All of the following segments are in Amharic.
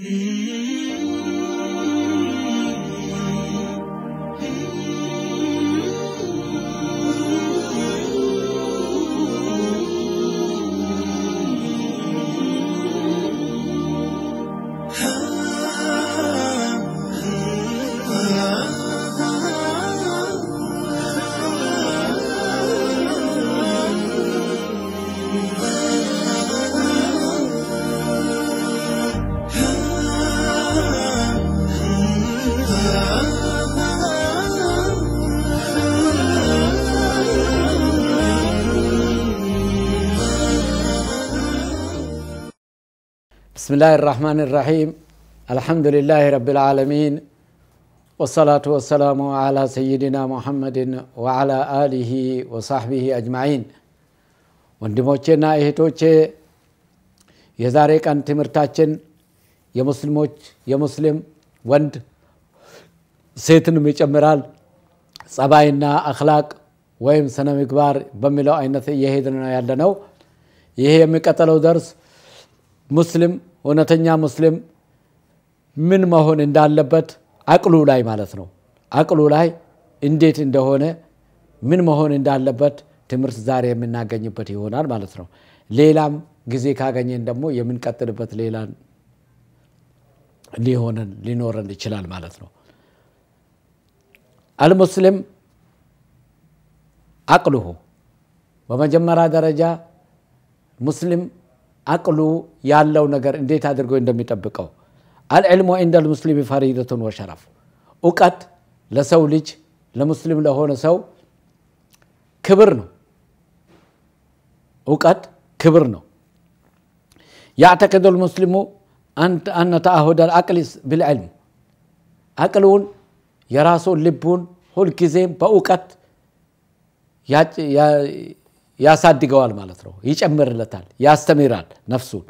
Mm-hmm. بسم الله الرحمن الرحيم الحمد لله رب العالمين والصلاة والسلام على سيدنا محمد وعلى آله وصحبه أجمعين وندموچه نائه توچه يزاريك أن تمرتاچن يا مسلموچ يا مسلم وند سيتن ميچ أمرال صباينا أخلاق ويم سنم إكبار بملو أينث يهيدنا يالدنو يهي مكتلو درس مسلم እውነተኛ ሙስሊም ምን መሆን እንዳለበት አቅሉ ላይ ማለት ነው። አቅሉ ላይ እንዴት እንደሆነ ምን መሆን እንዳለበት ትምህርት ዛሬ የምናገኝበት ይሆናል ማለት ነው። ሌላም ጊዜ ካገኘን ደግሞ የምንቀጥልበት ሌላ ሊሆንን ሊኖረን ይችላል ማለት ነው። አልሙስሊም አቅልሁ በመጀመሪያ ደረጃ ሙስሊም አቅሉ ያለው ነገር እንዴት አድርጎ እንደሚጠብቀው አልዕልሙ ኢንደል ሙስሊሚ ፈሪደቱን ወሸረፍ እውቀት ለሰው ልጅ ለሙስሊም ለሆነ ሰው ክብር ነው እውቀት ክብር ነው ያዕተቅዱ ልሙስሊሙ አነ ተአሁደ አቅሊስ ብልዕልም አቅሉን የራሱን ልቡን ሁልጊዜም በእውቀት ያሳድገዋል ማለት ነው ይጨምርለታል ያስተምራል ነፍሱን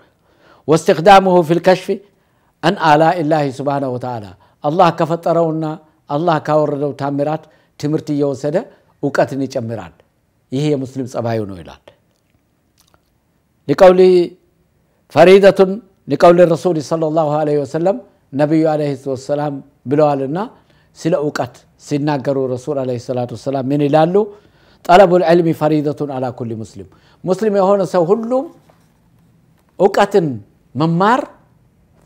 واستخدامه في الكشف عن آلاء الله سبحانه وتعالى الله كفطرهنا الله كاوردو تامرات ትምህርት እየወሰደ እውቀትን ይጨምራል ይሄ የሙስሊም ጸባዩ ነው ይላል ሊቀውሊ ፈሪደቱን ሊቀውሊ ረሱል ለ ላሁ ለ ወሰለም ነቢዩ አለ ወሰላም ብለዋልና ስለ እውቀት ሲናገሩ ረሱል አለ ሰላት ወሰላም ምን ይላሉ طلب العلم فريضة على كل مسلم مسلم يهون سو هلوم أوقات ممار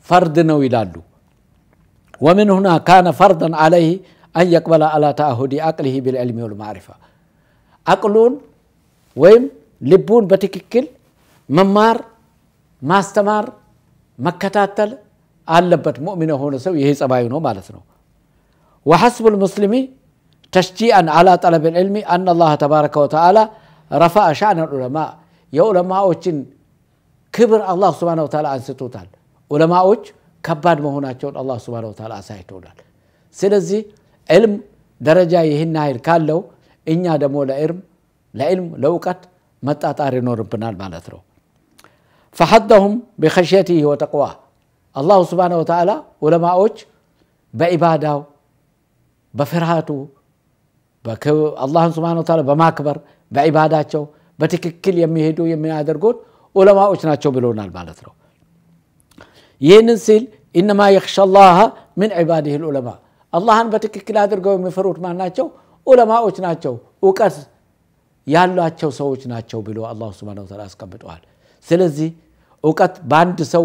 فرد نويلالو ومن هنا كان فردا عليه أن يقبل على تعهد أقله بالعلم والمعرفة أقلون ويم لبون بتككل ممار ماستمار مكتاتل ألبت مؤمنه هون سو يهي سبايونو مالتنو وحسب المسلمي تشجيعا على طلب العلم أن الله تبارك وتعالى رفع شأن العلماء يا علماء وجن كبر الله سبحانه وتعالى عن ستوتال علماء وج كبر مهونا الله سبحانه وتعالى سايتونا سلزي علم درجة يهن نهير كالو إنيا دمو لعلم لعلم لوقت متاتاري نور بنال مالترو فحدهم بخشيته وتقواه الله سبحانه وتعالى علماء وج بعباده بفرهاته አላህን ስብሓን ታላ በማክበር በዒባዳቸው በትክክል የሚሄዱ የሚያደርጉት ዑለማዎች ናቸው ብሎናል ማለት ነው ይህንን ሲል ኢነማ የክሻ ላሃ ምን ዕባድህ ልዑለማ አላህን በትክክል አድርገው የሚፈሩት ማን ናቸው ዑለማዎች ናቸው እውቀት ያሏቸው ሰዎች ናቸው ብሎ አላ ስብን ታላ አስቀምጠዋል ስለዚህ እውቀት በአንድ ሰው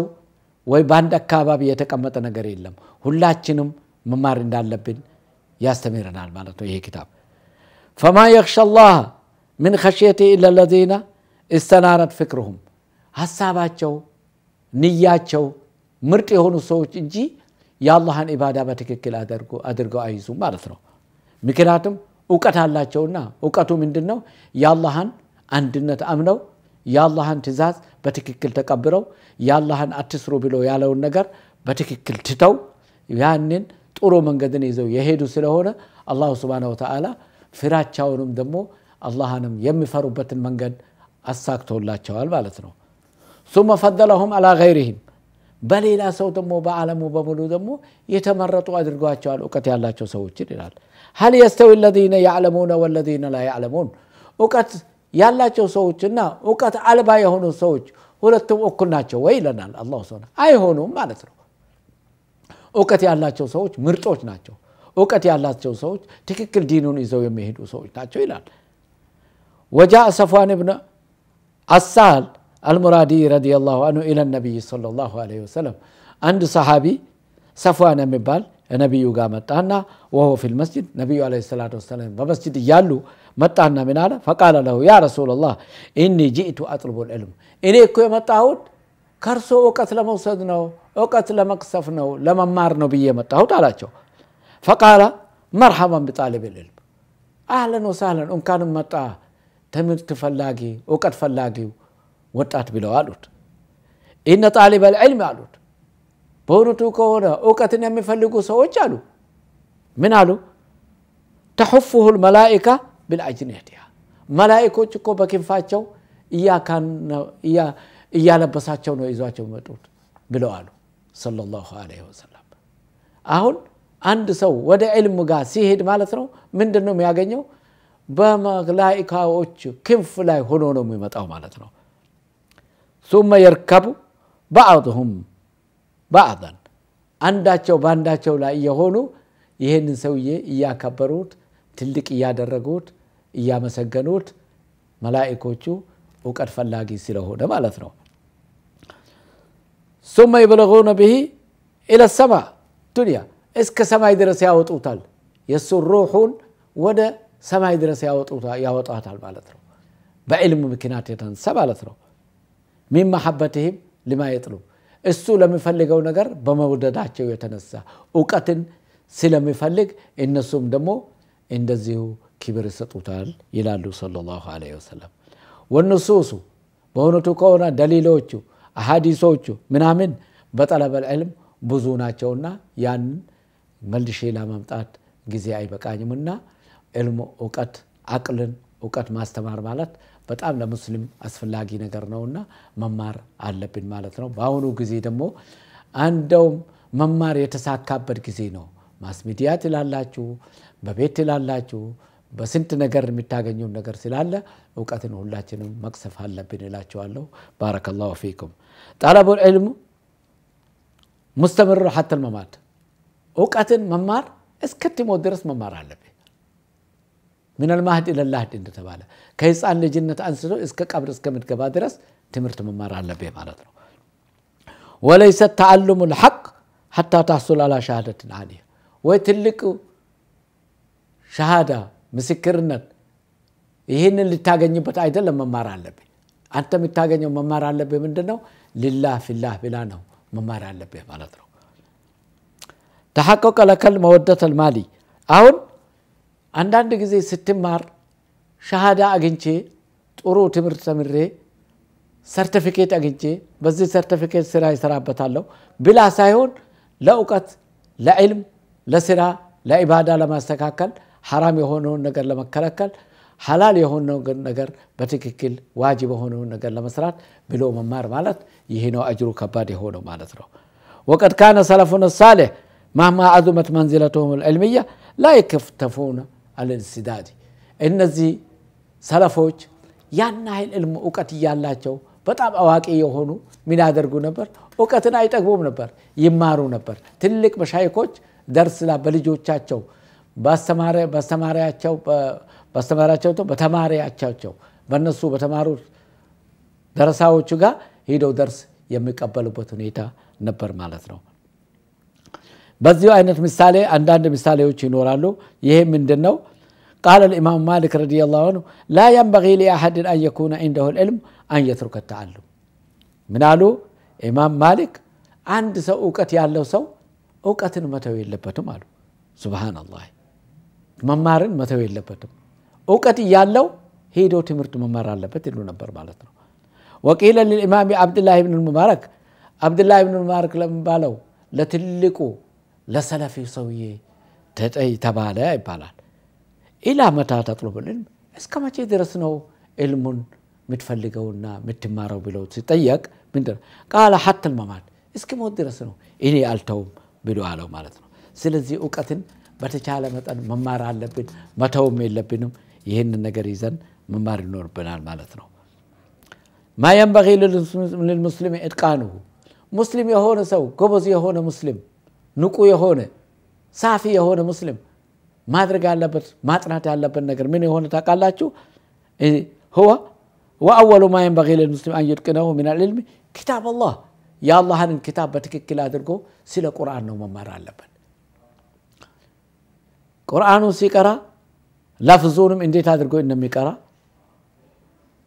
ወይ በአንድ አካባቢ የተቀመጠ ነገር የለም ሁላችንም መማር እንዳለብን ያስተምረናል ማለት ነው ይሄ ኪታብ فما يخشى الله من خشيته إلا الذين استنارت فكرهم ሀሳባቸው ንያቸው ምርጥ የሆኑ ሰዎች እንጂ የአላህን ኢባዳ በትክክል አድርገው አይዙም ማለት ነው ምክንያቱም እውቀት አላቸውና እውቀቱ ምንድን ነው የአላህን አንድነት አምነው የአላህን ትእዛዝ በትክክል ተቀብለው የአላህን አትስሩ ብሎ ያለውን ነገር በትክክል ትተው ያንን ጥሩ መንገድን ይዘው የሄዱ ስለሆነ አላሁ ስብሓን ወተላ ፍራቻውንም ደግሞ አላህንም የሚፈሩበትን መንገድ አሳክቶላቸዋል ማለት ነው ثم ፈደለሁም አላ ገይሪህም በሌላ ሰው ደግሞ በዓለሙ በሙሉ ደግሞ የተመረጡ አድርጓቸዋል እውቀት ያላቸው ሰዎችን ይላል ሀል የስተዊ ለዚነ ያዕለሙነ ወለዚነ ላ ያዕለሙን እውቀት ያላቸው ሰዎችና እውቀት አልባ የሆኑ ሰዎች ሁለቱም እኩል ናቸው ወይ ይለናል አላሁ አይሆኑም ማለት ነው እውቀት ያላቸው ሰዎች ምርጦች ናቸው እውቀት ያላቸው ሰዎች ትክክል ዲኑን ይዘው የሚሄዱ ሰዎች ናቸው ይላል ወጃ ሰፏን ብነ አሳል አልሙራዲ ረዲየላሁ አንሁ ኢለ ነቢይ ሰለላሁ ለ ወሰለም አንድ ሰሃቢ ሰፏን የሚባል ነቢዩ ጋር መጣና ወሆ ፊ መስጅድ ነቢዩ ለ ሰላት ወሰላም በመስጅድ እያሉ መጣና ምን አለ ፈቃለ ለሁ ያ ረሱላላህ እኒ ጅእቱ አጥልቡ ልዕልም እኔ እኮ የመጣሁት ከእርሶ እውቀት ለመውሰድ ነው እውቀት ለመቅሰፍ ነው ለመማር ነው ብዬ መጣሁት አላቸው ፈቃለ መርሐባን ብጣልብ ልዕልም አህለን ወሳህለን እንኳንም መጣ ትምህርት ፈላጊ እውቀት ፈላጊው ወጣት ብለው አሉት ኢነ ጣሊበ ልዕልም አሉት በእውነቱ ከሆነ እውቀትን የሚፈልጉ ሰዎች አሉ ምን አሉ ተሑፉሁ ልመላኢካ ብልአጅንህቲያ መላኢኮች እኮ በክንፋቸው እያለበሳቸው ነው ይዟቸው መጡት ብለው አሉ ሰለላሁ ዐለይሂ ወሰለም አሁን አንድ ሰው ወደ ዕልም ጋር ሲሄድ ማለት ነው ምንድን ነው የሚያገኘው በመላኢካዎች ክንፍ ላይ ሆኖ ነው የሚመጣው ማለት ነው ሱመ የርከቡ ባዕድሁም ባዕዳን አንዳቸው በአንዳቸው ላይ እየሆኑ ይህንን ሰውዬ እያከበሩት ትልቅ እያደረጉት እያመሰገኑት መላኢኮቹ እውቀት ፈላጊ ስለሆነ ማለት ነው ሱመ ይብለغون ብሂ إلى ዱንያ እስከ ሰማይ ድረስ ያወጡታል የእሱን ሩሑን ወደ ሰማይ ድረስ ያወጣታል ማለት ነው በዕልሙ ምክንያት የተነሳ ማለት ነው ሚን መሐበትህም ልማ የጥሉብ እሱ ለሚፈልገው ነገር በመውደዳቸው የተነሳ እውቀትን ስለሚፈልግ እነሱም ደግሞ እንደዚሁ ክብር ይሰጡታል ይላሉ ሰለላሁ ዐለይሂ ወሰለም ወንሱሱ በእውነቱ ከሆነ ደሊሎቹ አሀዲሶቹ ምናምን በጠለበል ዕልም ብዙ ናቸውና ያንን መልሼ ለመምጣት ጊዜ አይበቃኝም እና ዕልሙ እውቀት፣ አቅልን እውቀት ማስተማር ማለት በጣም ለሙስሊም አስፈላጊ ነገር ነውና መማር አለብን ማለት ነው። በአሁኑ ጊዜ ደግሞ አንደውም መማር የተሳካበት ጊዜ ነው። ማስሚዲያ ትላላችሁ፣ በቤት ትላላችሁ፣ በስንት ነገር የሚታገኘውን ነገር ስላለ እውቀትን ሁላችንም መቅሰፍ አለብን እላቸዋለሁ። ባረከላሁ ፊኩም ጠለቡል ዒልም ሙስተምር ሐተል መማት እውቀትን መማር እስክትሞት ድረስ መማር አለብ ሚነል ማህድ ለላህድ እንደተባለ ከህፃን ልጅነት አንስቶ እስከ ቀብር እስከምትገባ ድረስ ትምህርት መማር አለብ ማለት ነው። ወለይሰ ተአልሙ ልሐቅ ሓታ ታሱል አላ ሻሃደትን አሊያ ወይ ትልቅ ሻሃዳ ምስክርነት ይህንን ልታገኝበት አይደለም መማር አለብ አንተ የምታገኘው መማር አለብ ምንድነው ነው? ልላህ ፊላህ ብላ ነው መማር አለብ ማለት ነው። ተሐቀቀ ለከል መወደተል ማሊ አሁን አንዳንድ ጊዜ ስትማር ሻሃዳ አግኝቼ ጥሩ ትምህርት ተምሬ ሰርቲፊኬት አግኝቼ በዚህ ሰርቲፊኬት ስራ ይሰራበታለሁ ብላ ሳይሆን ለእውቀት ለዕልም ለስራ ለኢባዳ ለማስተካከል ሐራም የሆነውን ነገር ለመከላከል ሐላል የሆነውን ነገር በትክክል ዋጅብ የሆነውን ነገር ለመስራት ብሎ መማር ማለት ይህ ነው። አጅሩ ከባድ የሆነው ማለት ነው። ወቀድ ካነ ሰለፉን ሳሌሕ ማህማ አዙመት መንዚለትሁም ልዕልምያ ላ የከፍተፉነ አልእንስዳድ እነዚህ ሰለፎች ያን ያህል ዕልም እውቀት እያላቸው በጣም አዋቂ የሆኑ ምን ያደርጉ ነበር? እውቀትን አይጠግቡም ነበር፣ ይማሩ ነበር። ትልቅ መሻይኮች ደርስላ በልጆቻቸው በአስተማሪያቸው በተማሪያቸው በእነሱ በተማሩ ደረሳዎቹ ጋር ሂደው ደርስ የሚቀበሉበት ሁኔታ ነበር ማለት ነው። በዚሁ አይነት ምሳሌ አንዳንድ ምሳሌዎች ይኖራሉ يهم من دنو قال الإمام مالك رضي الله عنه لا ينبغي لأحد أن يكون عنده العلم أن يترك التعلم من قالوا إمام مالك عند سو أوقات يالله سو أوقات متو لبتم قالوا سبحان الله መማርን መተው የለበትም እውቀት እያለው ሄዶ ትምህርት መማር አለበት ይሉ ነበር ማለት ነው ወቂለ ልልኢማም አብድላህ ብን ሙባረክ አብድላህ ብን ሙባረክ ለሚባለው ለትልቁ ለሰለፊ ሰውዬ ተጠይ ተባለ ይባላል። ኢላ መታ ተጥሎብ ልም እስከ መቼ ድረስ ነው ዕልሙን የምትፈልገውና የምትማረው ብለው ሲጠየቅ ምንድን ቃለ ሐተል መማት እስኪ ሞት ድረስ ነው እኔ አልተውም ብሎ አለው ማለት ነው። ስለዚህ እውቀትን በተቻለ መጠን መማር አለብን፣ መተውም የለብንም። ይህንን ነገር ይዘን መማር ይኖርብናል ማለት ነው። ማ የንበጊ ልልሙስሊም ኢትቃንሁ ሙስሊም የሆነ ሰው ጎበዝ የሆነ ሙስሊም صافي مسلم ንቁ የሆነ ሳፊ የሆነ ሙስሊም ማድረግ ያለበት ማጥናት ያለበት ነገር ምን የሆነ ታውቃላችሁ هو وأول ما ينبغي للمسلم أن يتقنه من العلم كتاب الله يا الله هن كتاب كلا أدركو سيل القرآن وما نوم مار علبن قرآن سيكرا لفظونم انديت أدركو إنما يكرا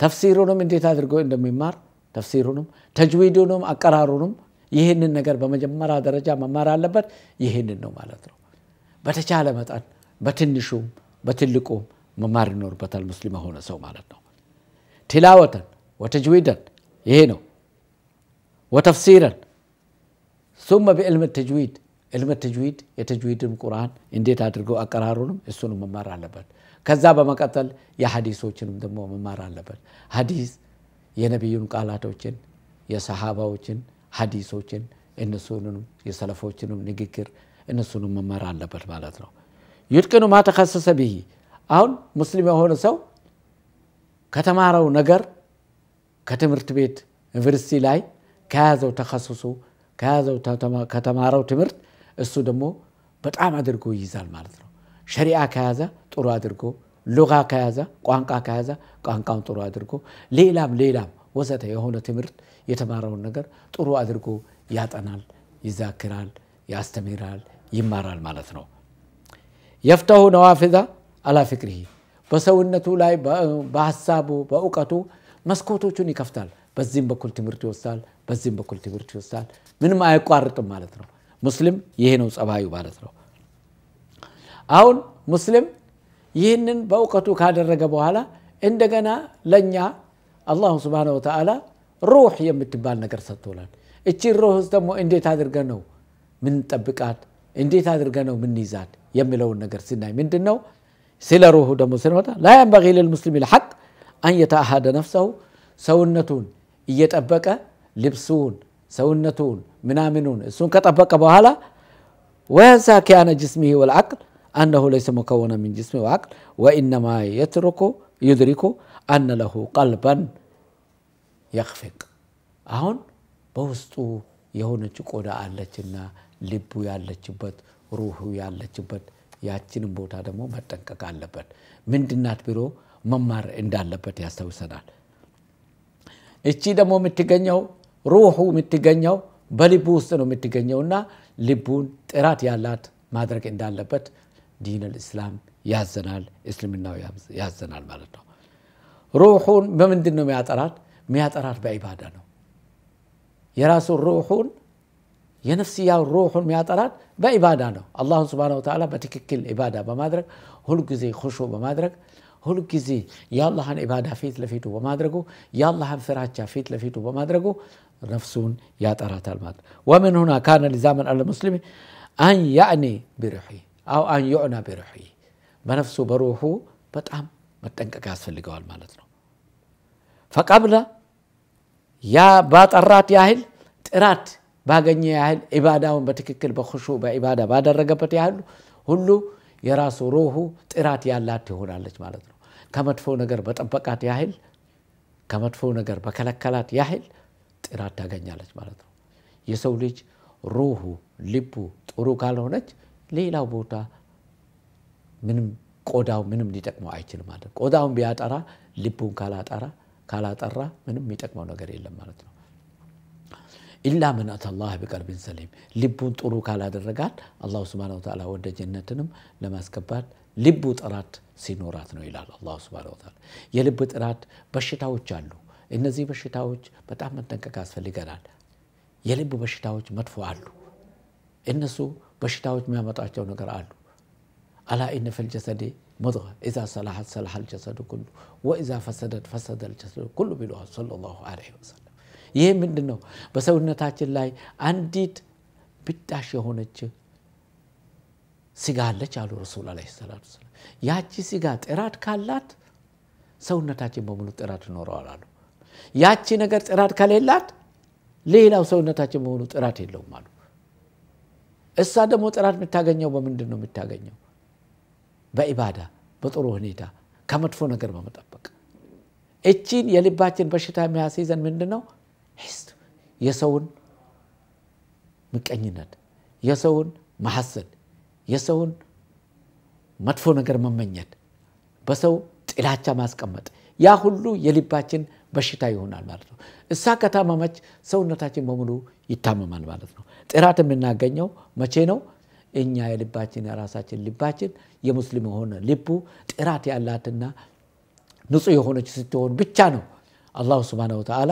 تفسيرونم انديت أدركو إنما يمر تفسيرونم تجويدونم أقرارونم ይህንን ነገር በመጀመሪያ ደረጃ መማር አለበት። ይህንን ነው ማለት ነው። በተቻለ መጠን በትንሹም በትልቁም መማር ይኖርበታል ሙስሊም የሆነ ሰው ማለት ነው። ቲላወተን ወተጅዊደን ይሄ ነው። ወተፍሲረን ሱመ በዕልም ተጅዊድ ዕልም ተጅዊድ የተጅዊድም ቁርአን እንዴት አድርገው አቀራሩንም እሱንም መማር አለበት። ከዛ በመቀጠል የሀዲሶችንም ደግሞ መማር አለበት። ሀዲስ የነቢዩን ቃላቶችን የሰሃባዎችን ሀዲሶችን እነሱንም የሰለፎችንም ንግግር እነሱንም መማር አለበት ማለት ነው ዩትቅኑ ማተከሰሰ ብሂ አሁን ሙስሊም የሆነ ሰው ከተማረው ነገር ከትምህርት ቤት ዩኒቨርሲቲ ላይ ከያዘው ተከሱሱ ከያዘው ከተማረው ትምህርት እሱ ደግሞ በጣም አድርጎ ይይዛል ማለት ነው ሸሪአ ከያዘ ጥሩ አድርጎ ሉጋ ከያዘ ቋንቋ ከያዘ ቋንቋውን ጥሩ አድርጎ ሌላም ሌላም ወዘተ የሆነ ትምህርት የተማረውን ነገር ጥሩ አድርጎ ያጠናል፣ ይዛክራል፣ ያስተምራል፣ ይማራል ማለት ነው። የፍተሁ ነዋፊዛ አላ በሰውነቱ ላይ በሀሳቡ በእውቀቱ መስኮቶቹን ይከፍታል። በዚህም በኩል ትምህርት ይወስዳል፣ በዚህም በኩል ትምህርት ይወስዳል። ምንም አያቋርጥም ማለት ነው። ሙስሊም ይሄ ነው ጸባዩ ማለት ነው። አሁን ሙስሊም ይህንን በእውቀቱ ካደረገ በኋላ እንደገና ለእኛ الله سبحانه وتعالى روح التبال نقر ستولان اتشي روح دمو اندي تادر قنو من تبكات اندي تادر قنو من نيزات يملو نقر سناي من دنو سلا روح دمو سنة لا ينبغي للمسلم الحق أن يتأهد نفسه سونتون يتأبك لبسون سونتون منامنون السون كتأبك بوهالا وينسى كيان جسمه والعقل أنه ليس مكونا من جسمه وعقل وإنما يترك يدركه አነ ለሁ ቀልበን የክፍቅ አሁን በውስጡ የሆነች ቆዳ አለችና ልቡ ያለችበት ሩሁ ያለችበት ያችንም ቦታ ደግሞ መጠንቀቅ አለበት። ምንድናት ቢሮ መማር እንዳለበት ያስተውሰናል እቺ ደግሞ የምትገኘው ሩሁ የምትገኘው በልቡ ውስጥ ነው የምትገኘው እና ልቡን ጥራት ያላት ማድረግ እንዳለበት ዲን ልእስላም ያዘናል፣ እስልምናው ያዘናል ማለት ነው። روحون بمن دنو ميات أراد ميات أراد بعبادة نو يراسو روحون ينفسي يا روحون ميات أراد بعبادة نو الله سبحانه وتعالى بتككل عبادة بمادرك هل كزي خشو بمادرك هل كزي يا الله عن عبادة فيت لفيتو بمادرك يا الله عن فراتشا فيت لفيتو بمادرك نفسون يا ترات المات ومن هنا كان لزاما على المسلم ان يعني بروحي او ان يعنى بروحي بنفسه بروحه بتعم መጠንቀቅ ያስፈልገዋል ማለት ነው ፈቀብለ ያ ባጠራት ያህል ጥራት ባገኘ ያህል ኢባዳውን በትክክል በ በኢባዳ ባደረገበት ያህል ሁሉ የራሱ ሩሁ ጥራት ያላት ትሆናለች ማለት ነው ከመጥፎ ነገር በጠበቃት ያህል ከመጥፎ ነገር በከለከላት ያህል ጥራት ታገኛለች ማለት ነው የሰው ልጅ ሩሁ ልቡ ጥሩ ካልሆነች ሌላው ቦታ ምንም ቆዳው ምንም ሊጠቅመው አይችልም ማለት ነው። ቆዳውን ቢያጠራ ልቡን ካላጠራ ካላጠራ ምንም የሚጠቅመው ነገር የለም ማለት ነው። ኢላ መን አተላህ ቢቀልብን ሰሊም ልቡን ጥሩ ካላደረጋት አላሁ ስብሃነ ወተዓላ ወደ ጀነትንም ለማስገባት ልቡ ጥራት ሲኖራት ነው ይላል አላሁ ስብሃነ ወተዓላ። የልብ ጥራት በሽታዎች አሉ። እነዚህ በሽታዎች በጣም መጠንቀቅ ያስፈልገናል። የልብ በሽታዎች መጥፎ አሉ። እነሱ በሽታዎች የሚያመጣቸው ነገር አሉ። ألا إن في الجسد مضغة إذا صلحت صلح الجسد كله وإذا فسدت فسد الجسد كله ብለዋል ሰለላሁ ዐለይሂ ወሰለም። ይህ ምንድን ነው? በሰውነታችን ላይ አንዲት ብጣሽ የሆነች ስጋ አለች አሉ ረሱል ዐለይሂ ሰላቱ ወሰላም። ያቺ ስጋ ጥራት ካላት ሰውነታችን በሙሉ ጥራት ይኖረዋል አሉ። ያቺ ነገር ጥራት ከሌላት ሌላው ሰውነታችን በሙሉ ጥራት የለውም አሉ። እሳ ደግሞ ጥራት የምታገኘው በምንድን ነው የምታገኘው? በኢባዳ በጥሩ ሁኔታ ከመጥፎ ነገር በመጠበቅ እቺን የልባችን በሽታ የሚያስይዘን ምንድ ነው? የሰውን ምቀኝነት፣ የሰውን ማሐሰን፣ የሰውን መጥፎ ነገር መመኘት፣ በሰው ጥላቻ ማስቀመጥ፣ ያ ሁሉ የልባችን በሽታ ይሆናል ማለት ነው። እሳ ከታመመች ሰውነታችን በሙሉ ይታመማል ማለት ነው። ጥራት የምናገኘው መቼ ነው? እኛ የልባችን የራሳችን ልባችን የሙስሊም የሆነ ልቡ ጥራት ያላትና ንጹህ የሆነች ስትሆን ብቻ ነው አላሁ ስብሓነ ወተዓላ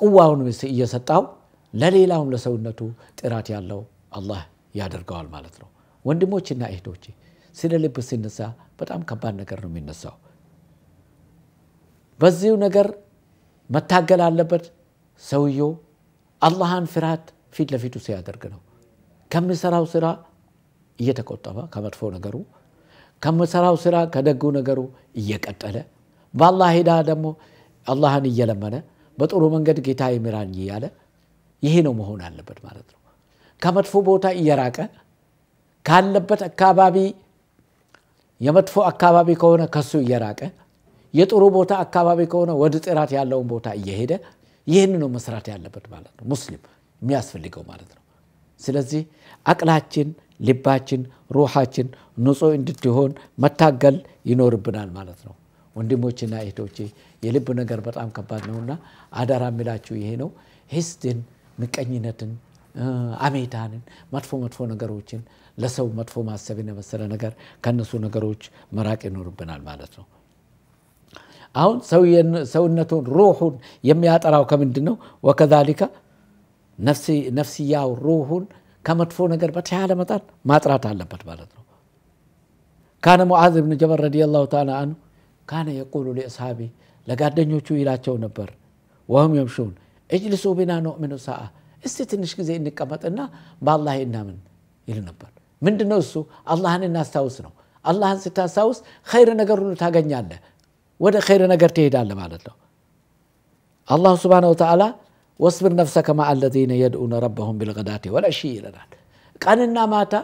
ቁዋውን እየሰጣው ለሌላውም ለሰውነቱ ጥራት ያለው አላህ ያደርገዋል ማለት ነው። ወንድሞችና እህቶች ስለ ልብ ሲነሳ በጣም ከባድ ነገር ነው የሚነሳው። በዚሁ ነገር መታገል አለበት ሰውየው አላህን ፍርሃት ፊት ለፊቱ ሲያደርግ ነው። ከምሰራው ስራ እየተቆጠበ ከመጥፎ ነገሩ ከምሰራው ስራ ከደጉ ነገሩ እየቀጠለ በአላህ ሄዳ ደግሞ አላህን እየለመነ በጥሩ መንገድ ጌታ ይምራኝ እያለ ይሄ ነው መሆን አለበት ማለት ነው። ከመጥፎ ቦታ እየራቀ ካለበት አካባቢ የመጥፎ አካባቢ ከሆነ ከሱ እየራቀ የጥሩ ቦታ አካባቢ ከሆነ ወደ ጥራት ያለውን ቦታ እየሄደ ይህን ነው መስራት ያለበት ማለት ነው። ሙስሊም የሚያስፈልገው ማለት ነው። ስለዚህ አቅላችን፣ ልባችን፣ ሩሃችን ንጹህ እንድትሆን መታገል ይኖርብናል ማለት ነው። ወንድሞችና እህቶቼ የልብ ነገር በጣም ከባድ ነውና አደራ የሚላችሁ ይሄ ነው። ሂስትን፣ ምቀኝነትን፣ አሜታንን፣ መጥፎ መጥፎ ነገሮችን ለሰው መጥፎ ማሰብን የመሰለ ነገር ከነሱ ነገሮች መራቅ ይኖርብናል ማለት ነው። አሁን ሰውነቱን ሩሑን የሚያጠራው ከምንድን ነው? ወከዛሊካ? ነፍስያው ሩሁን ከመጥፎ ነገር በተቻለ መጠን ማጥራት አለበት ማለት ነው ካነ ሙዓዝ ብን ጀበል ረዲየላሁ ተዓላ አንሁ ካነ የቁሉ ሊአስሓቢ ለጓደኞቹ ይላቸው ነበር ወሁም የምሹን እጅልሱ ቢና ኑእሚኑ ሰአ እስቲ ትንሽ ጊዜ እንቀመጥና በአላህ እናምን ይል ነበር ምንድን ነው እሱ አላህን እናስታውስ ነው አላህን ስታስታውስ ኸይር ነገር ሁሉ ታገኛለህ ወደ ኸይር ነገር ትሄዳለህ ማለት ነው አላሁ ስብሓን ወተዓላ واصبر نفسك مع الذين يدعون ربهم بالغداة والعشي لنا كان ماتا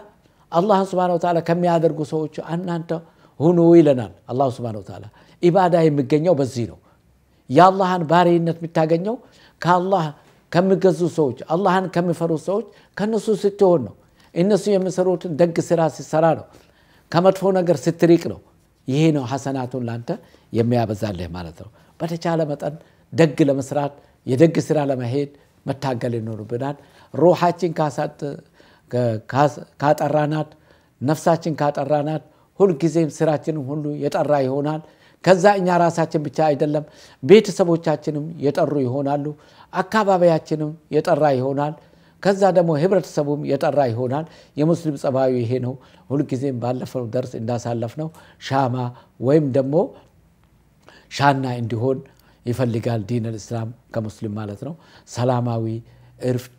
الله سبحانه وتعالى كم يادرق سوچ أن أنت هنو لنا الله سبحانه وتعالى إبادة يمجنيو بزينو يا الله أن باري إنت كالله كم يقزو سوچ الله أن كم يفرو سوچ كنسو ستونو إنسو يمسروت دق سراسي سرانو كما تفونا قر ستريكنو يهينو حسناتون لانتا يميابزان له مالتنو بتشالة متن دق لمسرات የደግ ስራ ለመሄድ መታገል ይኖርብናል። ሩሃችን ካጠራናት፣ ነፍሳችን ካጠራናት ሁልጊዜም ስራችንም ሁሉ የጠራ ይሆናል። ከዛ እኛ ራሳችን ብቻ አይደለም ቤተሰቦቻችንም የጠሩ ይሆናሉ። አካባቢያችንም የጠራ ይሆናል። ከዛ ደግሞ ህብረተሰቡም የጠራ ይሆናል። የሙስሊም ጸባዊ ይሄ ነው። ሁልጊዜም ባለፈው ደርስ እንዳሳለፍ ነው ሻማ ወይም ደግሞ ሻና እንዲሆን ይፈልጋል ዲን ልእስላም ከሙስሊም ማለት ነው ሰላማዊ እርፍት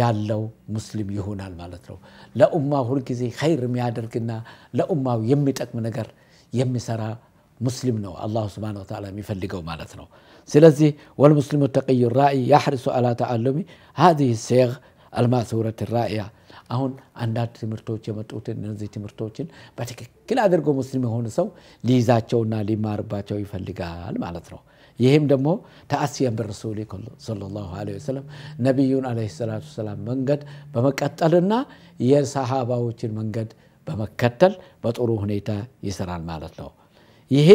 ያለው ሙስሊም ይሆናል ማለት ነው ለኡማ ሁልጊዜ ኸይር የሚያደርግና ለኡማው የሚጠቅም ነገር የሚሰራ ሙስሊም ነው አላሁ ስብሓን ወተላ የሚፈልገው ማለት ነው ስለዚህ ወልሙስሊሙ ተቅዩ ራእይ ያሕርሱ አላ ተአሉሚ ሀዚህ ሴግ አልማሱረት ራእያ አሁን አንዳንድ ትምህርቶች የመጡትን እነዚህ ትምህርቶችን በትክክል አድርጎ ሙስሊም የሆነ ሰው ሊይዛቸውና ሊማርባቸው ይፈልጋል ማለት ነው ይህም ደግሞ ተአሲያን በረሱል ሰለላሁ ዐለይሂ ወሰለም ነቢዩን ዐለይሂ ሰላቱ ወሰላም መንገድ በመቀጠልና የሰሃባዎችን መንገድ በመከተል በጥሩ ሁኔታ ይሰራል ማለት ነው። ይሄ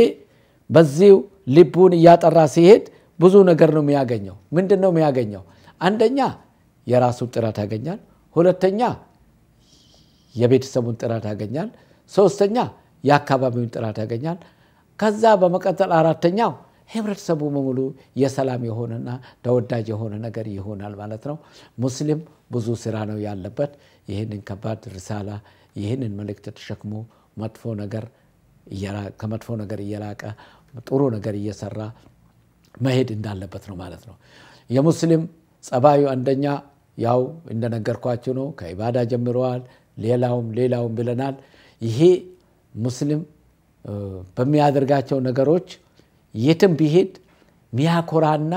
በዚሁ ልቡን እያጠራ ሲሄድ ብዙ ነገር ነው የሚያገኘው። ምንድን ነው የሚያገኘው? አንደኛ የራሱ ጥረት ያገኛል። ሁለተኛ የቤተሰቡን ጥራት ያገኛል። ሶስተኛ የአካባቢውን ጥራት ያገኛል። ከዛ በመቀጠል አራተኛው ህብረተሰቡ በሙሉ የሰላም የሆነና ተወዳጅ የሆነ ነገር ይሆናል ማለት ነው። ሙስሊም ብዙ ስራ ነው ያለበት። ይህንን ከባድ ርሳላ ይህንን መልእክት ተሸክሞ መጥፎ ነገር ከመጥፎ ነገር እየላቀ ጥሩ ነገር እየሰራ መሄድ እንዳለበት ነው ማለት ነው። የሙስሊም ጸባዩ አንደኛ ያው እንደነገርኳችሁ ነው። ከኢባዳ ጀምረዋል። ሌላውም ሌላውም ብለናል። ይሄ ሙስሊም በሚያደርጋቸው ነገሮች የትም ቢሄድ ሚያኮራና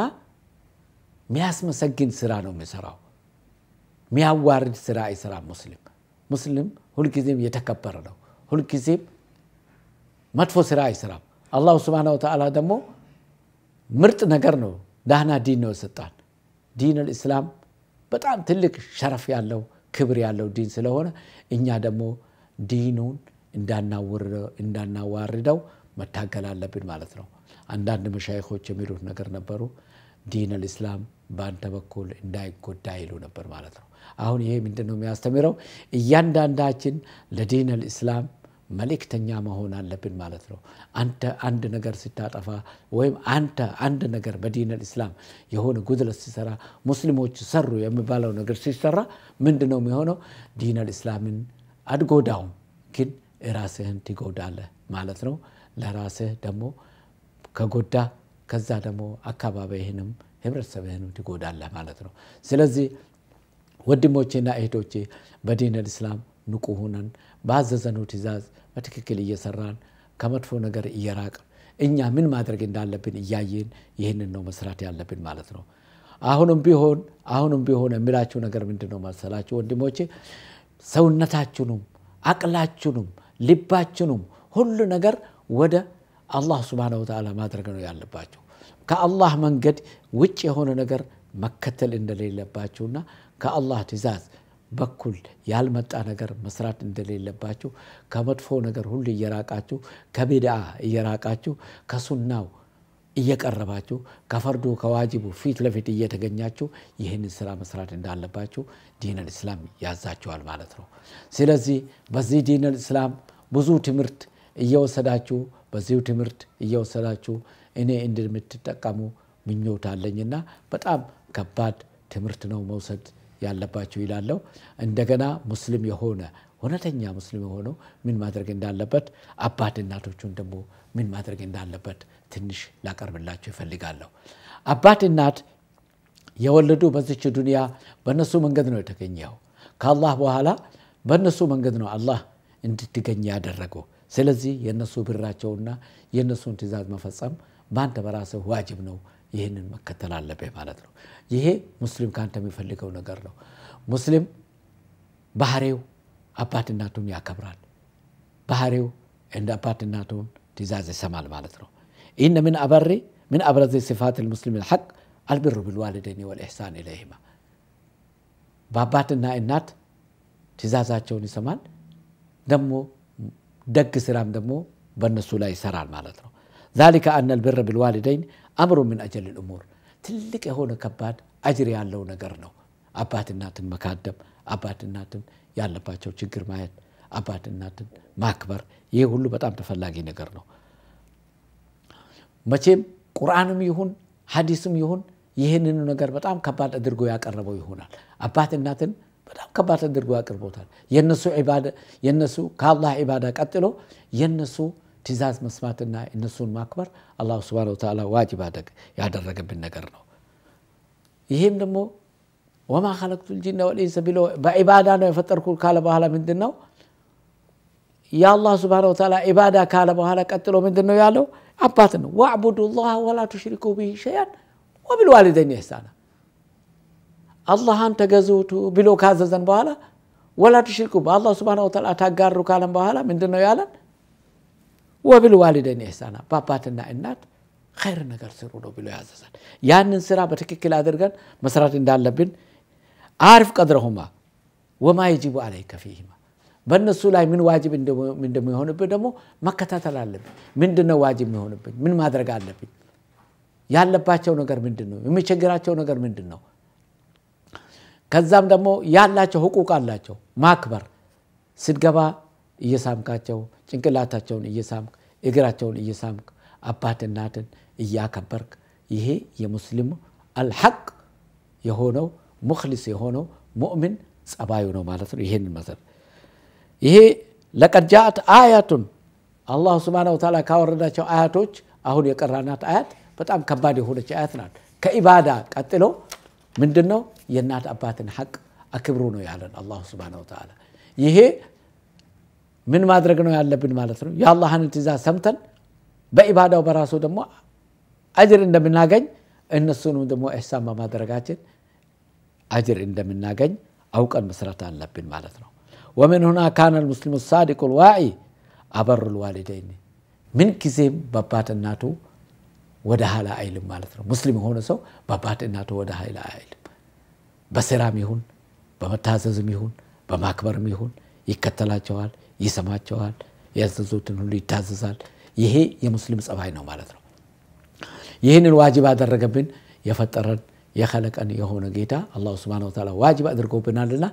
ሚያስመሰግን ስራ ነው የሚሰራው። ሚያዋርድ ስራ አይሰራ ሙስሊም። ሙስሊም ሁልጊዜም የተከበረ ነው። ሁልጊዜም መጥፎ ስራ አይሰራም። አላሁ ስብን ወተዓላ ደግሞ ምርጥ ነገር ነው ዳህና ዲን ነው የሰጣን። ዲን ልእስላም በጣም ትልቅ ሸረፍ ያለው ክብር ያለው ዲን ስለሆነ እኛ ደግሞ ዲኑን እንዳናዋርደው መታገል አለብን ማለት ነው። አንዳንድ መሻይኮች የሚሉት ነገር ነበሩ። ዲን አልእስላም በአንተ በኩል እንዳይጎዳ ይሉ ነበር ማለት ነው። አሁን ይሄ ምንድ ነው የሚያስተምረው? እያንዳንዳችን ለዲን አልእስላም መልእክተኛ መሆን አለብን ማለት ነው። አንተ አንድ ነገር ስታጠፋ ወይም አንተ አንድ ነገር በዲን አልእስላም የሆነ ጉድለት ሲሰራ ሙስሊሞች ሰሩ የሚባለው ነገር ሲሰራ ምንድ ነው የሚሆነው? ዲን አልእስላምን አድጎዳውም፣ ግን ራስህን ትጎዳለህ ማለት ነው። ለራስህ ደግሞ ከጎዳ ከዛ ደግሞ አካባቢህንም ህብረተሰብህንም ትጎዳለህ ማለት ነው። ስለዚህ ወድሞቼና እህቶቼ በዲን ልስላም ንቁ ሁነን በአዘዘኑ ትእዛዝ በትክክል እየሰራን ከመጥፎ ነገር እየራቅ እኛ ምን ማድረግ እንዳለብን እያየን ይህንን ነው መስራት ያለብን ማለት ነው። አሁንም ቢሆን አሁንም ቢሆን የሚላችሁ ነገር ምንድ ነው መሰላችሁ ወንድሞቼ፣ ሰውነታችሁንም አቅላችሁንም ልባችሁንም ሁሉ ነገር ወደ አላህ ስብሓነ ወተዓላ ማድረግ ነው ያለባቸው። ከአላህ መንገድ ውጭ የሆነ ነገር መከተል እንደሌለባቸውና ከአላህ ትእዛዝ በኩል ያልመጣ ነገር መስራት እንደሌለባችሁ ከመጥፎ ነገር ሁሉ እየራቃችሁ ከቢድአ እየራቃችሁ ከሱናው እየቀረባችሁ ከፈርዱ ከዋጅቡ ፊት ለፊት እየተገኛችሁ ይህንን ስራ መስራት እንዳለባችሁ ዲነል እስላም ያዛችኋል ማለት ነው። ስለዚህ በዚህ ዲነል እስላም ብዙ ትምህርት እየወሰዳችሁ በዚሁ ትምህርት እየወሰዳችሁ እኔ እንደምትጠቀሙ ምኞት አለኝና በጣም ከባድ ትምህርት ነው መውሰድ ያለባችሁ ይላለው። እንደገና ሙስሊም የሆነ እውነተኛ ሙስሊም የሆነው ምን ማድረግ እንዳለበት፣ አባት እናቶቹን ደግሞ ምን ማድረግ እንዳለበት ትንሽ ላቀርብላችሁ ይፈልጋለሁ። አባት እናት የወለዱ በዚች ዱንያ በእነሱ መንገድ ነው የተገኘው። ከአላህ በኋላ በእነሱ መንገድ ነው አላህ እንድትገኝ ያደረገው። ስለዚህ የእነሱ ብራቸውና የእነሱን ትእዛዝ መፈጸም በአንተ በራስህ ዋጅብ ነው። ይህንን መከተል አለብህ ማለት ነው። ይሄ ሙስሊም ከአንተ የሚፈልገው ነገር ነው። ሙስሊም ባህሪው አባት እናቱን ያከብራል። ባህሪው እንደ አባት እናቱን ትእዛዝ ይሰማል ማለት ነው። ኢነ ምን አበሪ ምን አብረዘ ስፋት ልሙስሊም ልሐቅ አልብሩ ብልዋልደኒ ወልእሕሳን ኢለይህማ በአባትና እናት ትእዛዛቸውን ይሰማል ደግሞ ደግ ስራም ደግሞ በእነሱ ላይ ይሰራል ማለት ነው። ዛሊከ አነል ብር ብልዋልደይን አምሩ ምን አጀል ልእሙር ትልቅ የሆነ ከባድ አጅር ያለው ነገር ነው። አባት እናትን መካደም፣ አባት እናትን ያለባቸው ችግር ማየት፣ አባት እናትን ማክበር፣ ይህ ሁሉ በጣም ተፈላጊ ነገር ነው። መቼም ቁርአንም ይሁን ሀዲስም ይሁን ይህንኑ ነገር በጣም ከባድ አድርጎ ያቀረበው ይሆናል። አባትናትን በጣም ከባድ ተደርጎ አቅርቦታል። የነሱ የነሱ ከአላ ዒባዳ ቀጥሎ የነሱ ትእዛዝ መስማትና እነሱን ማክበር አላሁ ስብን ተላ ዋጅብ ያደረገብን ነገር ነው። ይህም ደግሞ ወማ ከለክቱ ልጅና ወልኢንሰ ብሎ በዒባዳ ነው የፈጠርኩ ካለ በኋላ ምንድን ነው የአላህ ስብሃነ ወተዓላ ዒባዳ ካለ በኋላ ቀጥሎ ምንድን ነው ያለው? አባት ነው። ዋዕቡዱ ላህ ወላ ትሽሪኩ ብሂ ሸያን ወብልዋሊደይን ኢሕሳና አላህን ተገዙቱ ብሎ ካዘዘን በኋላ ወላ ትሽርኩ በአላህ ስብሓን ወተላ ታጋሩ ካለን በኋላ ምንድን ነው ያለን ወብል ዋሊደን ኢሕሳና በአባትና እናት ኸይር ነገር ስሩ ነው ብሎ ያዘዘን ያንን ስራ በትክክል አድርገን መስራት እንዳለብን አሪፍ ቀድረሁማ ወማ የጅቡ አለይከ ፊህማ በእነሱ ላይ ምን ዋጅብ እንደሚሆንብን ደግሞ መከታተል አለብን ምንድን ነው ዋጅብ የሚሆንብኝ ምን ማድረግ አለብኝ ያለባቸው ነገር ምንድን ነው የሚቸግራቸው ነገር ምንድን ነው ከዛም ደግሞ ያላቸው ህቁቅ አላቸው ማክበር ስትገባ እየሳምካቸው ጭንቅላታቸውን እየሳምክ እግራቸውን እየሳምክ አባት እናትን እያከበርክ ይሄ የሙስሊሙ አልሐቅ የሆነው ሙክሊስ የሆነው ሙእምን ጸባዩ ነው ማለት ነው። ይሄን መሰል ይሄ ለቀድ ጃአት አያቱን አላሁ ስብን ወተዓላ ካወረዳቸው አያቶች አሁን የቀራናት አያት በጣም ከባድ የሆነች አያት ናት። ከኢባዳ ቀጥሎ ምንድን ነው? ينات أباتن حق أكبرونو يعلن الله سبحانه وتعالى يه من ما درجنا يا الله بن مالتنا يا الله هن سمتن بإبادة وبراسو دمو أجر إن دمنا جن إن السنو دمو إحسان ما درجاتن أجر إن دمنا جن أو كان مسرات الله بن مالتنا ومن هنا كان المسلم الصادق الواعي أبر الوالدين من كزيم بابات الناتو ودهالا عيل مالتنا مسلم هون سو بابات الناتو ودهالا عيل በስራም ይሁን በመታዘዝም ይሁን በማክበርም ይሁን ይከተላቸዋል፣ ይሰማቸዋል፣ ያዘዙትን ሁሉ ይታዘዛል። ይሄ የሙስሊም ጸባይ ነው ማለት ነው። ይህንን ዋጅብ አደረገብን የፈጠረን የኸለቀን የሆነ ጌታ አላሁ ስብሃነሁ ወተዓላ ዋጅብ አድርጎብናልና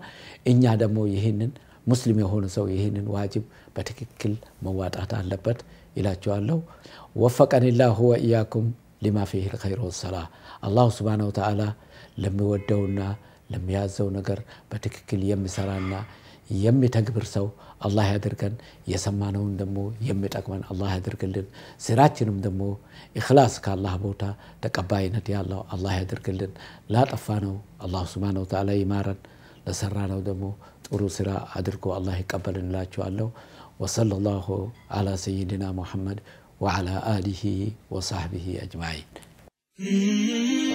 እኛ ደግሞ ይህንን ሙስሊም የሆነ ሰው ይህንን ዋጅብ በትክክል መዋጣት አለበት ወፈቀን ወፈቀኒላሁ ወእያኩም ሊማ ፊህ ልኸይር ወሰላህ አላሁ ስብሃነሁ ወተዓላ ለሚወደውና ለሚያዘው ነገር በትክክል የሚሰራና የሚተግብር ሰው አላህ ያድርገን። የሰማነውን ደግሞ የሚጠቅመን አላህ ያድርግልን። ስራችንም ደግሞ ኢኽላስ ከአላህ ቦታ ተቀባይነት ያለው አላህ ያድርግልን። ላጠፋ ነው አላህ ስብሓነሁ ወተዓላ ይማረን። ለሰራ ነው ደግሞ ጥሩ ስራ አድርጎ አላህ ይቀበልን እላችኋለሁ። وصلى الله على سيدنا محمد وعلى آله وصحبه أجمعين.